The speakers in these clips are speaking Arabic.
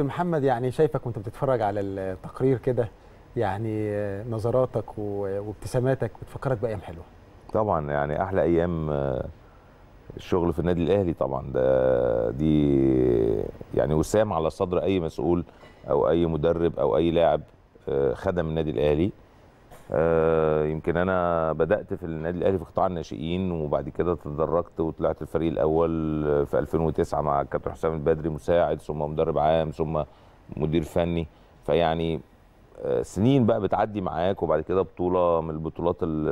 محمد يعني شايفك وانت بتتفرج على التقرير كده يعني نظراتك وابتساماتك بتفكرك بايام حلوه طبعا يعني احلى ايام آه، الشغل في النادي الاهلي طبعا ده دي يعني وسام على صدر اي مسؤول او اي مدرب او اي لاعب آه، خدم النادي الاهلي آه، يمكن انا بدات في النادي الاهلي في قطاع الناشئين وبعد كده تدرجت وطلعت الفريق الاول في 2009 مع الكابتن حسام البدري مساعد ثم مدرب عام ثم مدير فني فيعني آه، سنين بقى بتعدي معاك وبعد كده بطوله من البطولات ال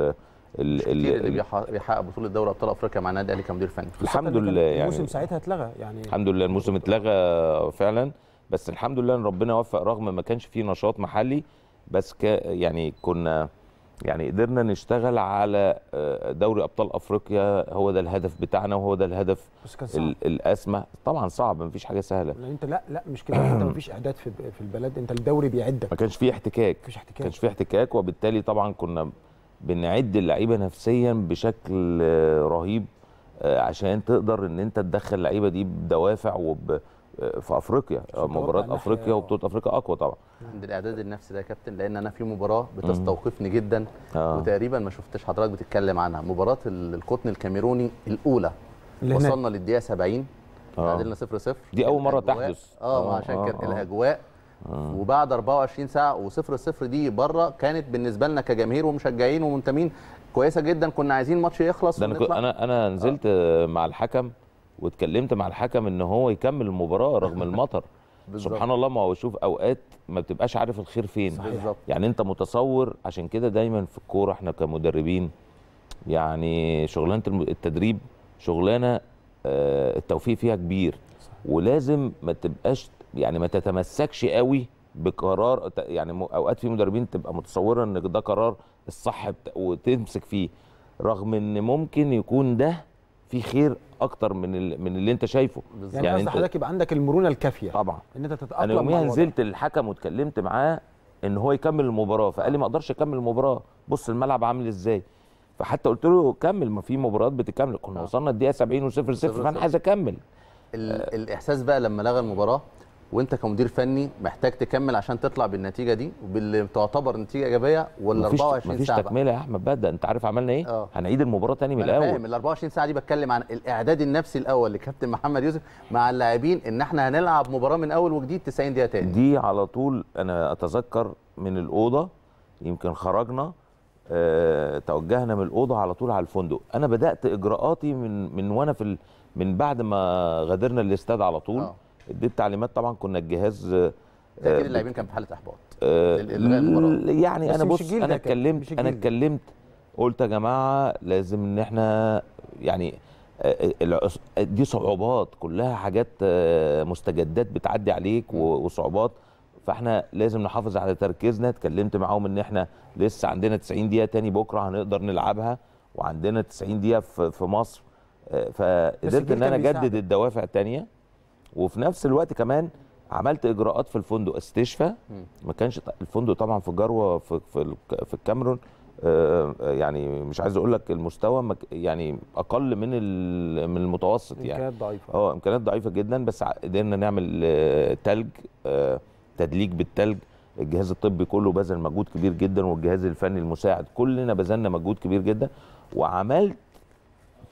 ال اللي, اللي بيحقق بطوله دوري ابطال افريقيا مع النادي الاهلي كمدير فني الحمد لله يعني الموسم ساعتها اتلغى يعني الحمد لله الموسم اتلغى فعلا بس الحمد لله ان ربنا وفق رغم ما كانش فيه نشاط محلي بس ك يعني كنا يعني قدرنا نشتغل على آه، دوري ابطال افريقيا هو ده الهدف بتاعنا وهو ده الهدف بس كان صعب. الاسمى طبعا صعب مفيش حاجه سهله لا انت لا لا مش كده انت مفيش اعداد في البلد انت الدوري بيعدك ما كانش في احتكاك مفيش احتكاك ما كانش في احتكاك وبالتالي طبعا كنا بنعد اللعيبه نفسيا بشكل آه، رهيب آه، عشان تقدر ان انت تدخل اللعيبه دي بدوافع وب آه، في افريقيا مباراه افريقيا وبطوله افريقيا اقوى طبعا عند الاعداد النفسي ده يا كابتن لان انا في مباراه بتستوقفني جدا آه. وتقريبا ما شفتش حضرتك بتتكلم عنها مباراه القطن الكاميروني الاولى وصلنا للدقيقه 70 آه. تعادلنا 0 0 دي اول مره تحدث آه،, اه عشان آه. كانت الاجواء آه. وبعد 24 ساعه و0 0 دي بره كانت بالنسبه لنا كجماهير ومشجعين ومنتمين كويسه جدا كنا عايزين الماتش يخلص ده انا انا نزلت آه. مع الحكم واتكلمت مع الحكم ان هو يكمل المباراه رغم المطر بالزبط. سبحان الله ما هو شوف اوقات ما بتبقاش عارف الخير فين بالزبط. يعني انت متصور عشان كده دايما في الكوره احنا كمدربين يعني شغلانه التدريب شغلانه آه، التوفيق فيها كبير ولازم ما تبقاش يعني ما تتمسكش قوي بقرار يعني اوقات في مدربين تبقى متصوره ان ده قرار الصح وتمسك فيه رغم ان ممكن يكون ده في خير اكتر من من اللي انت شايفه بالزبط. يعني, يعني حضرتك يبقى عندك المرونه الكافيه طبعا ان انت تتاقلم انا يوميها نزلت للحكم واتكلمت معاه ان هو يكمل المباراه فقال لي ما اقدرش اكمل المباراه بص الملعب عامل ازاي فحتى قلت له كمل ما في مباريات بتكمل كنا آه. وصلنا الدقيقه 70 و0 0 فانا عايز اكمل الاحساس بقى لما لغى المباراه وانت كمدير فني محتاج تكمل عشان تطلع بالنتيجه دي وباللي تعتبر نتيجه ايجابيه ولا 24 مفيش ساعه مفيش تكمله يا احمد بقى ده انت عارف عملنا ايه؟ أوه. هنعيد المباراه تاني من الاول فاهم ال 24 ساعه دي بتكلم عن الاعداد النفسي الاول لكابتن محمد يوسف مع اللاعبين ان احنا هنلعب مباراه من اول وجديد 90 دقيقه تاني دي على طول انا اتذكر من الاوضه يمكن خرجنا أه توجهنا من الاوضه على طول على الفندق انا بدات اجراءاتي من من وانا في من بعد ما غادرنا الاستاد على طول أوه. اديت تعليمات طبعا كنا الجهاز تاكيد آه، اللاعبين كان في حاله احباط آه، يعني انا بص انا اتكلمت انا اتكلمت قلت يا جماعه لازم ان احنا يعني آه، دي صعوبات كلها حاجات مستجدات بتعدي عليك وصعوبات فاحنا لازم نحافظ على تركيزنا اتكلمت معاهم ان احنا لسه عندنا 90 دقيقه تاني بكره هنقدر نلعبها وعندنا 90 دقيقه في مصر فقدرت ان انا اجدد الدوافع تانيه وفي نفس الوقت كمان عملت اجراءات في الفندق استشفى ما كانش الفندق طبعا في جروه في في, في الكاميرون آه، آه، يعني مش عايز اقول لك المستوى يعني اقل من من المتوسط يعني امكانيات ضعيفه اه امكانيات ضعيفه جدا بس قدرنا نعمل آه، تلج تدليك بالتلج الجهاز الطبي كله بذل مجهود كبير جدا والجهاز الفني المساعد كلنا بذلنا مجهود كبير جدا وعملت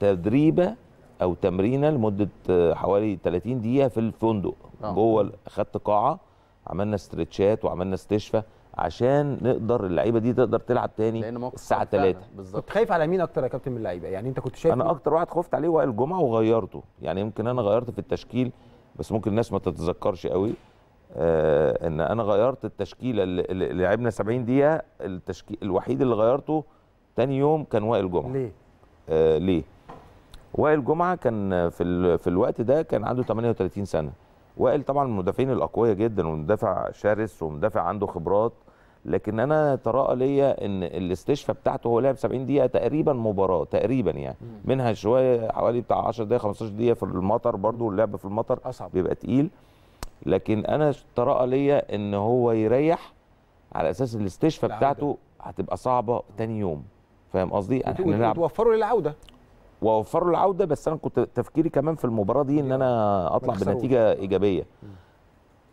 تدريبه او تمرينه لمده آه، حوالي 30 دقيقه في الفندق أوه. جوه خدت قاعه عملنا استرتشات وعملنا استشفاء عشان نقدر اللعيبه دي تقدر تلعب تاني الساعه 3 بالظبط كنت خايف على مين اكتر يا كابتن من اللعيبه يعني انت كنت شايف انا إيه؟ اكتر واحد خفت عليه وائل جمعه وغيرته يعني يمكن انا غيرت في التشكيل بس ممكن الناس ما تتذكرش قوي آه ان انا غيرت التشكيله اللي لعبنا 70 دقيقه التشكيل الوحيد اللي غيرته تاني يوم كان وائل جمعه ليه آه ليه وائل جمعه كان في في الوقت ده كان عنده 38 سنه وائل طبعا من المدافعين الاقوياء جدا ومدافع شرس ومدافع عنده خبرات لكن انا تراءى ليا ان الاستشفاء بتاعته هو لعب 70 دقيقه تقريبا مباراه تقريبا يعني منها شويه حوالي بتاع 10 دقيقه 15 دقيقه في المطر برضو اللعب في المطر أصعب. بيبقى تقيل لكن انا تراءى ليا ان هو يريح على اساس الاستشفاء بتاعته هتبقى صعبه تاني يوم فاهم قصدي احنا توفروا للعوده واوفر له العوده بس انا كنت تفكيري كمان في المباراه دي ان أيوة. انا اطلع بنتيجه ايجابيه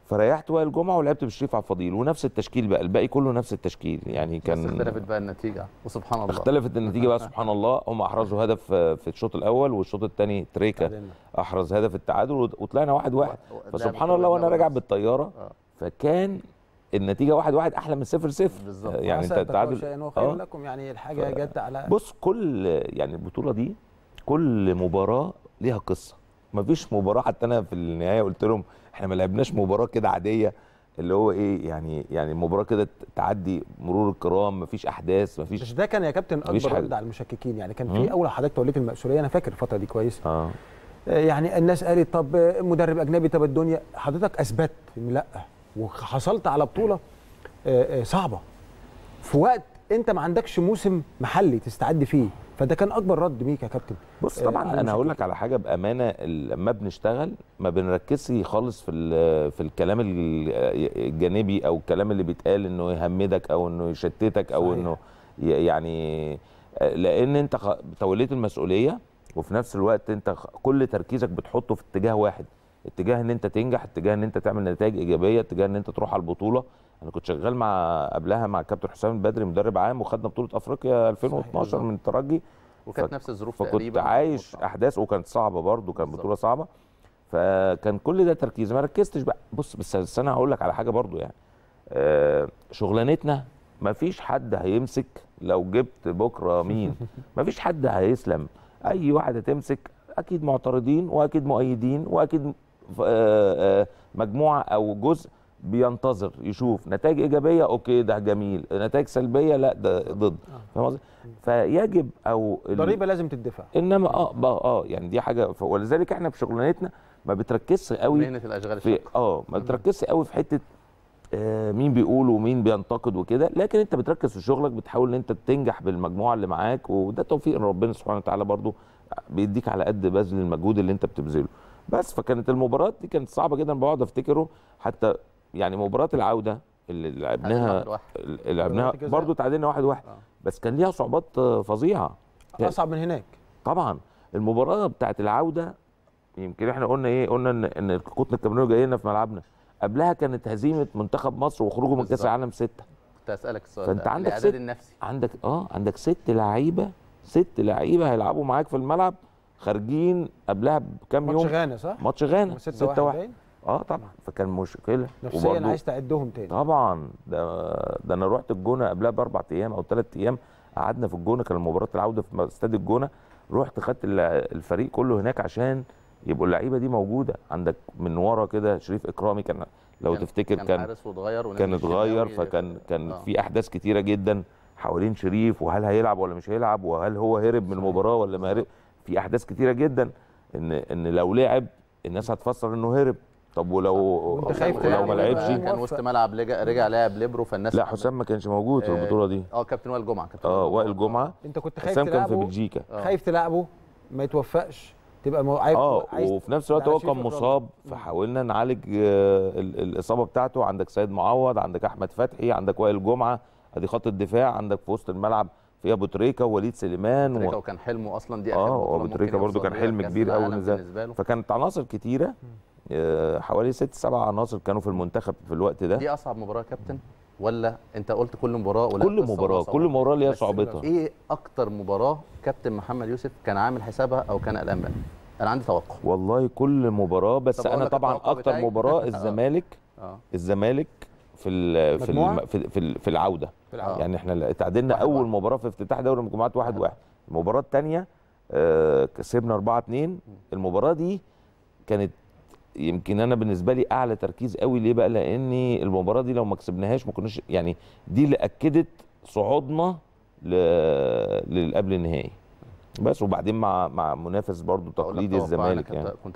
فريحت وائل جمعه ولعبت بالشريف عبد الفضيل ونفس التشكيل بقى الباقي كله نفس التشكيل يعني كان اختلفت بقى النتيجه وسبحان الله اختلفت النتيجه بقى سبحان الله هم احرزوا هدف في الشوط الاول والشوط الثاني تريكا احرز هدف التعادل وطلعنا واحد واحد فسبحان الله وانا راجع بالطياره آه. فكان النتيجه واحد واحد احلى من صفر صفر بالظبط يعني انت التعادل آه. لكم يعني الحاجه ف... جت على بص كل يعني البطوله دي كل مباراه ليها قصه مفيش مباراه حتى انا في النهايه قلت لهم احنا ما لعبناش مباراه كده عاديه اللي هو ايه يعني يعني المباراه كده تعدي مرور الكرام مفيش احداث مفيش مش ده كان يا كابتن اكبر رد على المشككين يعني كان في اول حضرتك توليت المسؤوليه انا فاكر الفتره دي كويس آه. اه يعني الناس قالت طب مدرب اجنبي طب الدنيا حضرتك اثبت لا وحصلت على بطوله آه، آه، صعبه في وقت انت ما عندكش موسم محلي تستعد فيه فده كان اكبر رد بيك يا كابتن بص آه، طبعا آه انا هقول لك على حاجه بامانه لما بنشتغل ما بنركزش خالص في في الكلام الجانبي او الكلام اللي بيتقال انه يهمدك او انه يشتتك او صحيح. انه يعني لان انت توليت المسؤوليه وفي نفس الوقت انت كل تركيزك بتحطه في اتجاه واحد اتجاه ان انت تنجح اتجاه ان انت تعمل نتائج ايجابيه اتجاه ان انت تروح على البطوله انا كنت شغال مع قبلها مع الكابتن حسام البدري مدرب عام وخدنا بطوله افريقيا 2012 من الترجي وكانت ف... نفس الظروف فكنت تقريبا عايش احداث وكانت صعبه برضه كانت بطوله صعبه فكان كل ده تركيز ما ركزتش بقى بص بس انا هقول لك على حاجه برضه يعني آه، شغلانتنا ما فيش حد هيمسك لو جبت بكره مين ما فيش حد هيسلم اي واحد هتمسك اكيد معترضين واكيد مؤيدين واكيد آه، آه، مجموعه او جزء بينتظر يشوف نتائج ايجابيه اوكي ده جميل نتائج سلبيه لا ده ضد آه. فاهم قصدي فيجب او ضريبه لازم تدفع انما اه اه يعني دي حاجه ولذلك احنا في شغلانتنا ما بتركزش قوي مهنه الاشغال في اه ما بتركزش قوي في حته آه مين بيقول ومين بينتقد وكده لكن انت بتركز في شغلك بتحاول ان انت تنجح بالمجموعه اللي معاك وده توفيق ربنا سبحانه وتعالى برضو بيديك على قد بذل المجهود اللي انت بتبذله بس فكانت المباراه دي كانت صعبه جدا بقعد افتكره حتى يعني مباراه العوده اللي لعبناها اللي لعبناها برضه تعادلنا واحد واحد آه. بس كان ليها صعوبات آه، فظيعه آه، اصعب من هناك طبعا المباراه بتاعه العوده يمكن احنا قلنا ايه قلنا ان ان القطن الكاميروني جاي لنا في ملعبنا قبلها كانت هزيمه منتخب مصر وخروجه من كاس العالم سته كنت اسالك السؤال فانت عندك ست النفسي. عندك اه عندك ست لعيبه ست لعيبه هيلعبوا معاك في الملعب خارجين قبلها بكام يوم ماتش غانا صح؟ ماتش غانا 6 1 اه طبعا فكان مشكله نفسيا عايز تعدهم تاني طبعا ده ده انا رحت الجونه قبلها باربع ايام او ثلاث ايام قعدنا في الجونه كان مباراه العوده في استاد الجونه رحت خدت الفريق كله هناك عشان يبقوا اللعيبه دي موجوده عندك من ورا كده شريف اكرامي كان لو كان تفتكر كان كان حارس واتغير كان اتغير فكان كان آه. في احداث كتيره جدا حوالين شريف وهل هيلعب ولا مش هيلعب وهل هو هرب من المباراه ولا ما هرب في احداث كتيره جدا ان ان لو لعب الناس هتفسر انه هرب طب ولو انت خايف لو ما لعبش كان وسط ملعب رجع لعب ليبرو فالناس لا حسام ما كانش موجود في آه، البطوله دي اه كابتن وائل جمعه كابتن اه وائل جمعه انت كنت خايف تلعبه حسام كان في بلجيكا آه. خايف تلعبه ما يتوفقش تبقى مو... عايز اه وفي نفس الوقت هو كان مصاب فحاولنا نعالج آه، الاصابه بتاعته عندك سيد معوض عندك احمد فتحي عندك وائل جمعه ادي خط الدفاع عندك في وسط الملعب فيها ابو تريكه ووليد سليمان ابو تريكه و... وكان حلمه اصلا دي اه ابو تريكه برده كان حلم كبير قوي فكانت عناصر كتيره آه، حوالي ست سبع عناصر كانوا في المنتخب في الوقت ده دي اصعب مباراه كابتن ولا انت قلت كل مباراه ولا كل مباراه كل مباراه ليها صعوبتها ايه اكتر مباراه كابتن محمد يوسف كان عامل حسابها او كان قلقان منها انا عندي توقع والله كل مباراه بس انا طبعا اكتر مباراه آه. الزمالك آه. الزمالك في في في, في العوده آه. يعني احنا تعادلنا اول مباراه في افتتاح دوري المجموعات 1-1 واحد واحد. المباراه الثانيه آه، كسبنا 4 2 المباراه دي كانت يمكن انا بالنسبه لي اعلى تركيز قوي ليه بقى لان المباراه دي لو ما كسبناهاش ما كناش يعني دي اللي اكدت صعودنا للقبل النهائي بس وبعدين مع مع منافس برضو تقليدي الزمالك يعني كنت